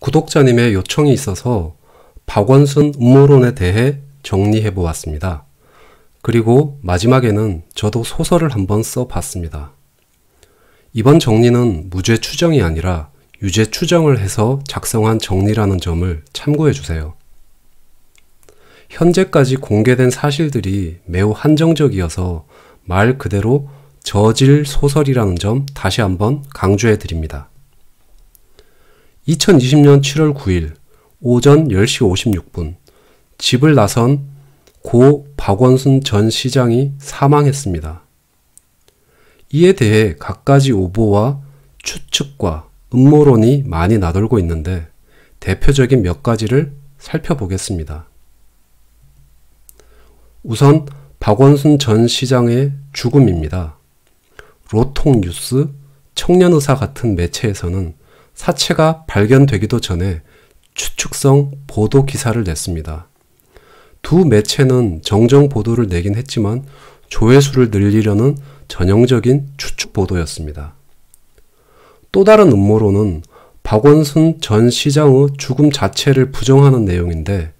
구독자님의 요청이 있어서 박원순 음모론에 대해 정리해 보았습니다. 그리고 마지막에는 저도 소설을 한번 써 봤습니다. 이번 정리는 무죄 추정이 아니라 유죄 추정을 해서 작성한 정리라는 점을 참고해 주세요. 현재까지 공개된 사실들이 매우 한정적이어서 말 그대로 저질 소설이라는 점 다시 한번 강조해 드립니다. 2020년 7월 9일 오전 10시 56분 집을 나선 고 박원순 전 시장이 사망했습니다. 이에 대해 갖가지 오보와 추측과 음모론이 많이 나돌고 있는데 대표적인 몇 가지를 살펴보겠습니다. 우선 박원순 전 시장의 죽음입니다. 로통뉴스, 청년의사 같은 매체에서는 사체가 발견되기도 전에 추측성 보도 기사를 냈습니다. 두 매체는 정정 보도를 내긴 했지만 조회수를 늘리려는 전형적인 추측 보도였습니다. 또 다른 음모론은 박원순 전 시장의 죽음 자체를 부정하는 내용인데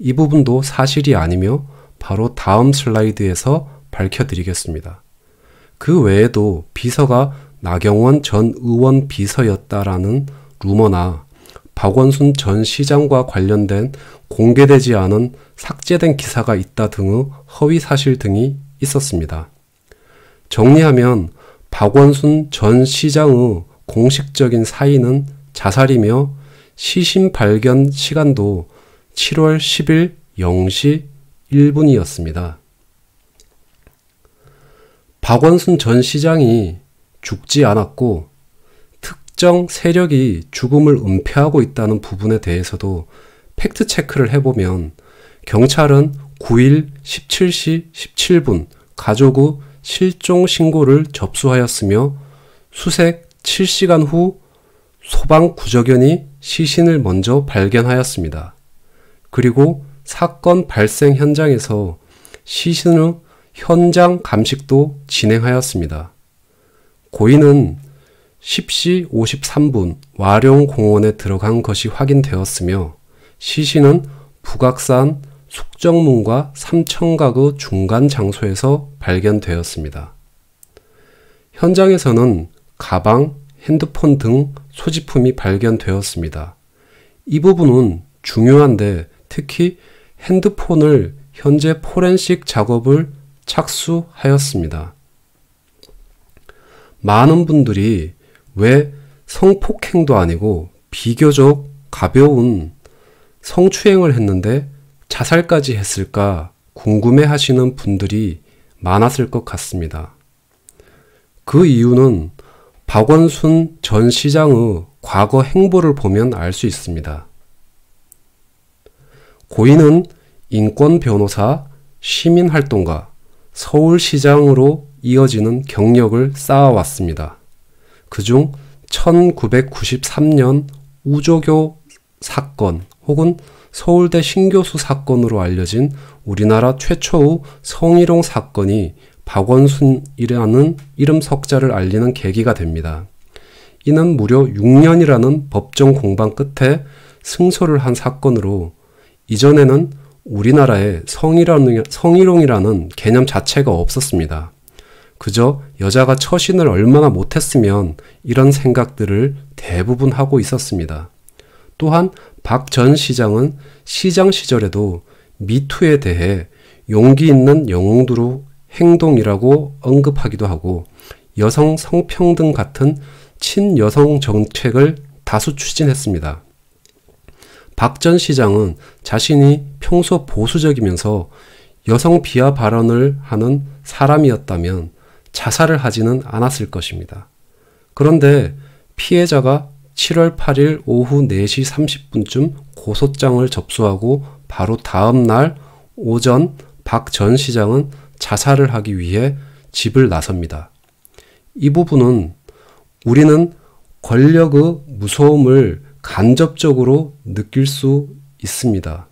이 부분도 사실이 아니며 바로 다음 슬라이드에서 밝혀드리겠습니다. 그 외에도 비서가 나경원 전 의원 비서였다라는 루머나 박원순 전 시장과 관련된 공개되지 않은 삭제된 기사가 있다 등의 허위 사실 등이 있었습니다. 정리하면 박원순 전 시장의 공식적인 사인은 자살이며 시신 발견 시간도 7월 10일 0시 1분이었습니다. 박원순 전 시장이 죽지 않았고 특정 세력이 죽음을 은폐하고 있다는 부분에 대해서도 팩트 체크를 해보면 경찰은 9일 17시 17분 가족의 실종 신고를 접수하였으며 수색 7시간 후 소방 구조견이 시신을 먼저 발견하였습니다. 그리고 사건 발생 현장에서 시신의 현장 감식도 진행하였습니다. 고인은 10시 53분 와룡공원에 들어간 것이 확인되었으며 시신은 북악산 숙정문과 삼청각의 중간 장소에서 발견되었습니다. 현장에서는 가방, 핸드폰 등 소지품이 발견되었습니다. 이 부분은 중요한데 특히 핸드폰을 현재 포렌식 작업을 착수하였습니다. 많은 분들이 왜 성폭행도 아니고 비교적 가벼운 성추행을 했는데 자살까지 했을까 궁금해 하시는 분들이 많았을 것 같습니다. 그 이유는 박원순 전 시장의 과거 행보를 보면 알 수 있습니다. 고인은 인권 변호사, 시민활동가, 서울시장으로 이어지는 경력을 쌓아왔습니다. 그 중 1993년 우조교 사건 혹은 서울대 신교수 사건으로 알려진 우리나라 최초의 성희롱 사건이 박원순이라는 이름 석자를 알리는 계기가 됩니다. 이는 무려 6년이라는 법정 공방 끝에 승소를 한 사건으로 이전에는 우리나라에 성희롱, 성희롱이라는 개념 자체가 없었습니다. 그저 여자가 처신을 얼마나 못했으면 이런 생각들을 대부분 하고 있었습니다. 또한 박 전 시장은 시장 시절에도 미투에 대해 용기 있는 영웅두로 행동이라고 언급하기도 하고 여성 성평등 같은 친여성 정책을 다수 추진했습니다. 박전 시장은 자신이 평소 보수적이면서 여성 비하 발언을 하는 사람이었다면 자살을 하지는 않았을 것입니다. 그런데 피해자가 7월 8일 오후 4시 30분쯤 고소장을 접수하고 바로 다음 날 오전 박 전 시장은 자살을 하기 위해 집을 나섭니다. 이 부분은 우리는 권력의 무서움을 간접적으로 느낄 수 있습니다.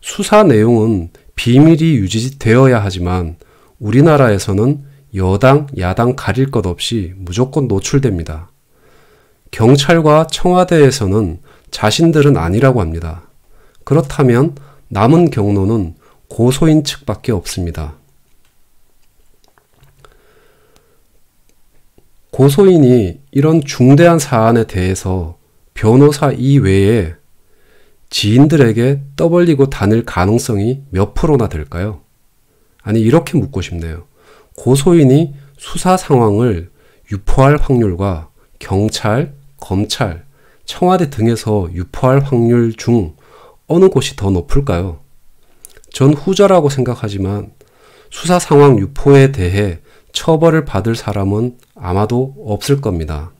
수사 내용은 비밀이 유지되어야 하지만 우리나라에서는 여당, 야당 가릴 것 없이 무조건 노출됩니다. 경찰과 청와대에서는 자신들은 아니라고 합니다. 그렇다면 남은 경로는 고소인 측밖에 없습니다. 고소인이 이런 중대한 사안에 대해서 변호사 이외에 지인들에게 떠벌리고 다닐 가능성이 몇 프로나 될까요? 아니, 이렇게 묻고 싶네요. 고소인이 수사 상황을 유포할 확률과 경찰, 검찰, 청와대 등에서 유포할 확률 중 어느 곳이 더 높을까요? 전 후자라고 생각하지만 수사 상황 유포에 대해 처벌을 받을 사람은 아마도 없을 겁니다.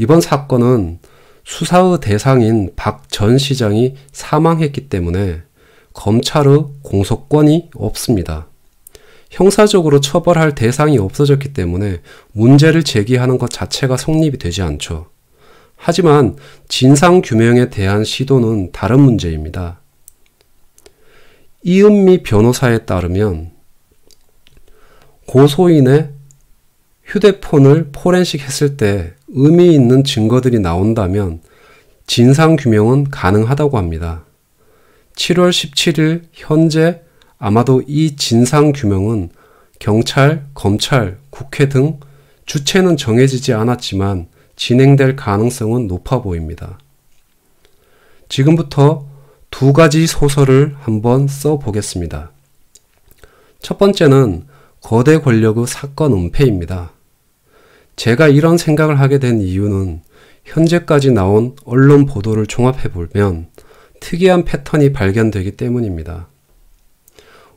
이번 사건은 수사의 대상인 박 전 시장이 사망했기 때문에 검찰의 공소권이 없습니다. 형사적으로 처벌할 대상이 없어졌기 때문에 문제를 제기하는 것 자체가 성립이 되지 않죠. 하지만 진상규명에 대한 시도는 다른 문제입니다. 이은미 변호사에 따르면 고소인의 휴대폰을 포렌식 했을 때 의미 있는 증거들이 나온다면 진상 규명은 가능하다고 합니다. 7월 17일 현재 아마도 이 진상 규명은 경찰, 검찰, 국회 등 주체는 정해지지 않았지만 진행될 가능성은 높아 보입니다. 지금부터 두 가지 소설을 한번 써 보겠습니다. 첫 번째는 거대 권력의 사건 은폐입니다. 제가 이런 생각을 하게 된 이유는 현재까지 나온 언론 보도를 종합해 보면 특이한 패턴이 발견되기 때문입니다.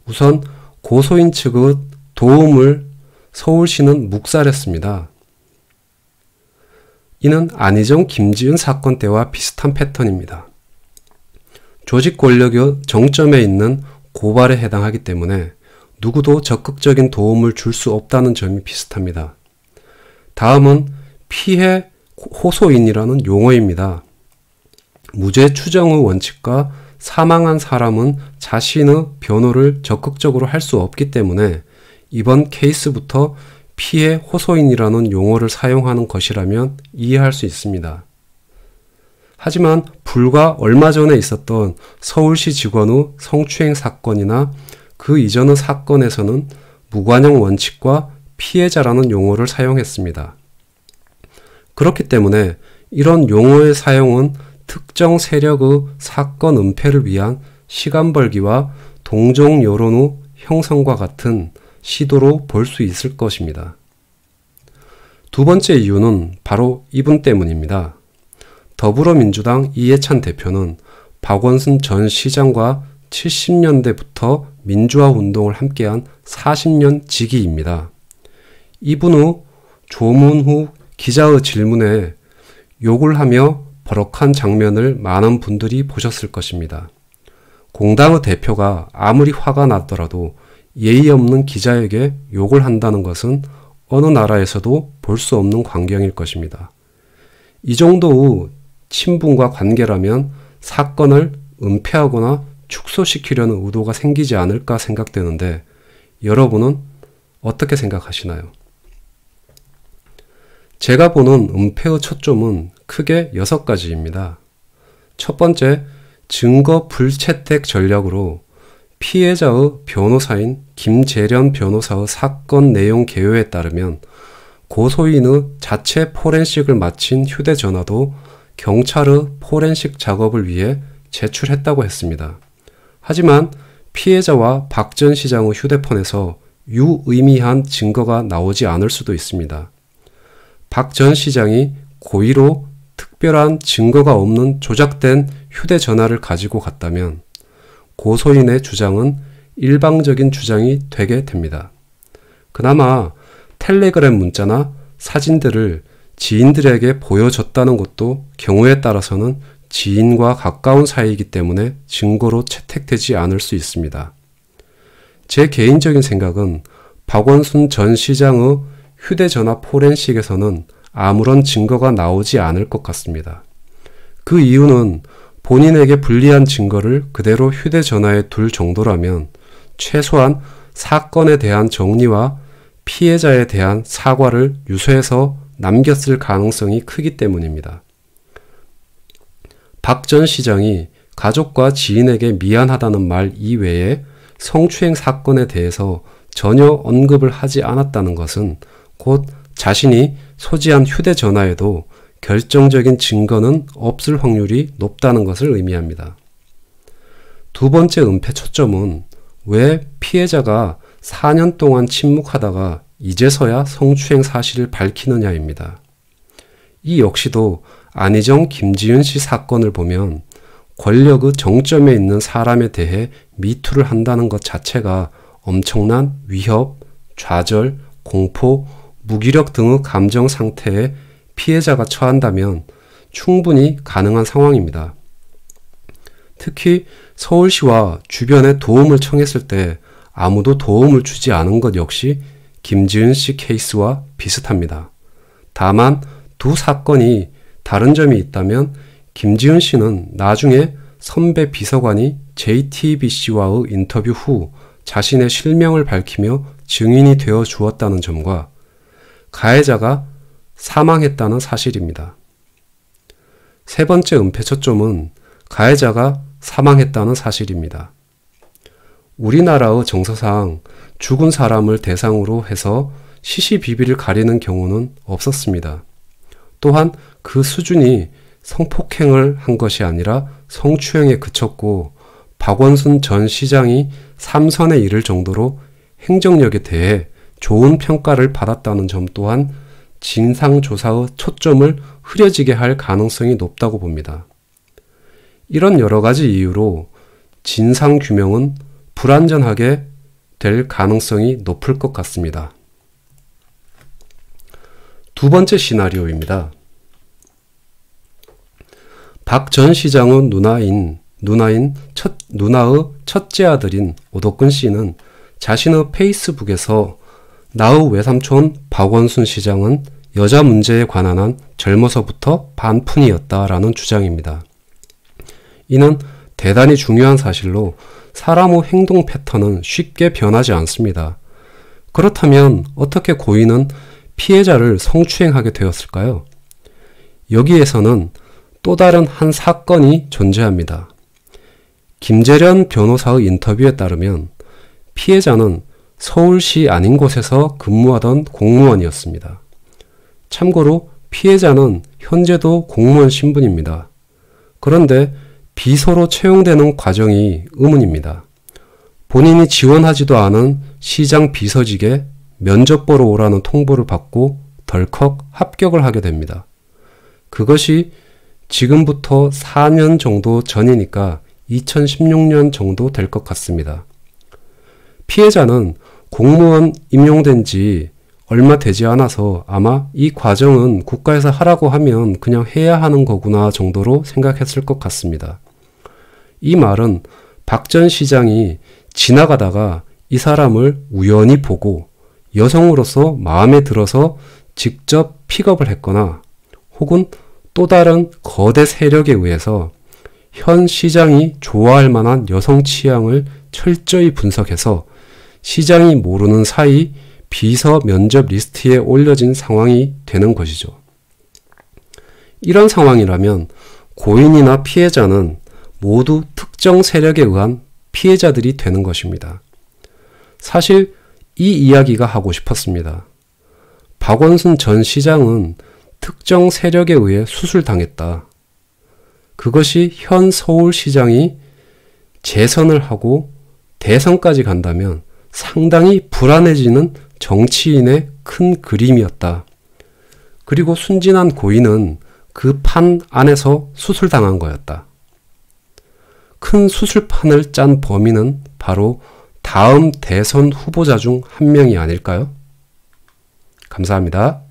우선 고소인 측의 도움을 서울시는 묵살했습니다. 이는 안희정 김지은 사건 때와 비슷한 패턴입니다. 조직 권력의 정점에 있는 고발에 해당하기 때문에 누구도 적극적인 도움을 줄 수 없다는 점이 비슷합니다. 다음은 피해 호소인이라는 용어입니다. 무죄 추정의 원칙과 사망한 사람은 자신의 변호를 적극적으로 할 수 없기 때문에 이번 케이스부터 피해 호소인이라는 용어를 사용하는 것이라면 이해할 수 있습니다. 하지만 불과 얼마 전에 있었던 서울시 직원의 성추행 사건이나 그 이전의 사건에서는 무관용 원칙과 피해자라는 용어를 사용했습니다. 그렇기 때문에 이런 용어의 사용은 특정 세력의 사건 은폐를 위한 시간 벌기와 동종 여론의 형성과 같은 시도로 볼 수 있을 것입니다. 두 번째 이유는 바로 이분 때문입니다. 더불어민주당 이해찬 대표는 박원순 전 시장과 70년대부터 민주화 운동을 함께한 40년 직위입니다 2분 후 조문 후 기자의 질문에 욕을 하며 버럭한 장면을 많은 분들이 보셨을 것입니다. 공당의 대표가 아무리 화가 났더라도 예의 없는 기자에게 욕을 한다는 것은 어느 나라에서도 볼 수 없는 광경일 것입니다. 이 정도의 친분과 관계라면 사건을 은폐하거나 축소시키려는 의도가 생기지 않을까 생각되는데 여러분은 어떻게 생각하시나요? 제가 보는 음폐의 초점은 크게 6가지입니다. 첫 번째, 증거 불채택 전략으로 피해자의 변호사인 김재련 변호사의 사건 내용 개요에 따르면 고소인의 자체 포렌식을 마친 휴대전화도 경찰의 포렌식 작업을 위해 제출했다고 했습니다. 하지만 피해자와 박 전 시장의 휴대폰에서 유의미한 증거가 나오지 않을 수도 있습니다. 박전 시장이 고의로 특별한 증거가 없는 조작된 휴대전화를 가지고 갔다면 고소인의 주장은 일방적인 주장이 되게 됩니다. 그나마 텔레그램 문자나 사진들을 지인들에게 보여줬다는 것도 경우에 따라서는 지인과 가까운 사이이기 때문에 증거로 채택되지 않을 수 있습니다. 제 개인적인 생각은 박원순 전 시장의 휴대전화 포렌식에서는 아무런 증거가 나오지 않을 것 같습니다. 그 이유는 본인에게 불리한 증거를 그대로 휴대전화에 둘 정도라면 최소한 사건에 대한 정리와 피해자에 대한 사과를 유서해서 남겼을 가능성이 크기 때문입니다. 박 전 시장이 가족과 지인에게 미안하다는 말 이외에 성추행 사건에 대해서 전혀 언급을 하지 않았다는 것은 곧 자신이 소지한 휴대전화에도 결정적인 증거는 없을 확률이 높다는 것을 의미합니다. 두 번째 은폐 초점은 왜 피해자가 4년 동안 침묵하다가 이제서야 성추행 사실을 밝히느냐입니다. 이 역시도 안희정 김지윤 씨 사건을 보면 권력의 정점에 있는 사람에 대해 미투를 한다는 것 자체가 엄청난 위협, 좌절, 공포, 무기력 등의 감정 상태에 피해자가 처한다면 충분히 가능한 상황입니다. 특히 서울시와 주변에 도움을 청했을 때 아무도 도움을 주지 않은 것 역시 김지은 씨 케이스와 비슷합니다. 다만 두 사건이 다른 점이 있다면 김지은 씨는 나중에 선배 비서관이 JTBC와의 인터뷰 후 자신의 실명을 밝히며 증인이 되어 주었다는 점과 가해자가 사망했다는 사실입니다. 세 번째 은폐 초점은 가해자가 사망했다는 사실입니다. 우리나라의 정서상 죽은 사람을 대상으로 해서 시시비비를 가리는 경우는 없었습니다. 또한 그 수준이 성폭행을 한 것이 아니라 성추행에 그쳤고 박원순 전 시장이 삼선에 이를 정도로 행정력에 대해 좋은 평가를 받았다는 점 또한 진상조사의 초점을 흐려지게 할 가능성이 높다고 봅니다. 이런 여러 가지 이유로 진상규명은 불완전하게 될 가능성이 높을 것 같습니다. 두 번째 시나리오입니다. 박 전 시장의 누나인 누나인 첫 누나의 첫째 아들인 오덕근 씨는 자신의 페이스북에서 나우 외삼촌 박원순 시장은 여자 문제에 관한 한 젊어서부터 반푼이었다라는 주장입니다. 이는 대단히 중요한 사실로 사람의 행동 패턴은 쉽게 변하지 않습니다. 그렇다면 어떻게 고인은 피해자를 성추행하게 되었을까요? 여기에서는 또 다른 한 사건이 존재합니다. 김재련 변호사의 인터뷰에 따르면 피해자는 서울시 아닌 곳에서 근무하던 공무원이었습니다. 참고로 피해자는 현재도 공무원 신분입니다. 그런데 비서로 채용되는 과정이 의문입니다. 본인이 지원하지도 않은 시장 비서직에 면접 보러 오라는 통보를 받고 덜컥 합격을 하게 됩니다. 그것이 지금부터 4년 정도 전이니까 2016년 정도 될 것 같습니다. 피해자는 공무원 임용된 지 얼마 되지 않아서 아마 이 과정은 국가에서 하라고 하면 그냥 해야 하는 거구나 정도로 생각했을 것 같습니다. 이 말은 박 전 시장이 지나가다가 이 사람을 우연히 보고 여성으로서 마음에 들어서 직접 픽업을 했거나 혹은 또 다른 거대 세력에 의해서 현 시장이 좋아할 만한 여성 취향을 철저히 분석해서 시장이 모르는 사이 비서 면접 리스트에 올려진 상황이 되는 것이죠. 이런 상황이라면 고인이나 피해자는 모두 특정 세력에 의한 피해자들이 되는 것입니다. 사실 이 이야기가 하고 싶었습니다. 박원순 전 시장은 특정 세력에 의해 수술당했다. 그것이 현 서울시장이 재선을 하고 대선까지 간다면 상당히 불안해지는 정치인의 큰 그림이었다. 그리고 순진한 고인은 그 판 안에서 수술당한 거였다. 큰 수술판을 짠 범인은 바로 다음 대선 후보자 중 한 명이 아닐까요? 감사합니다.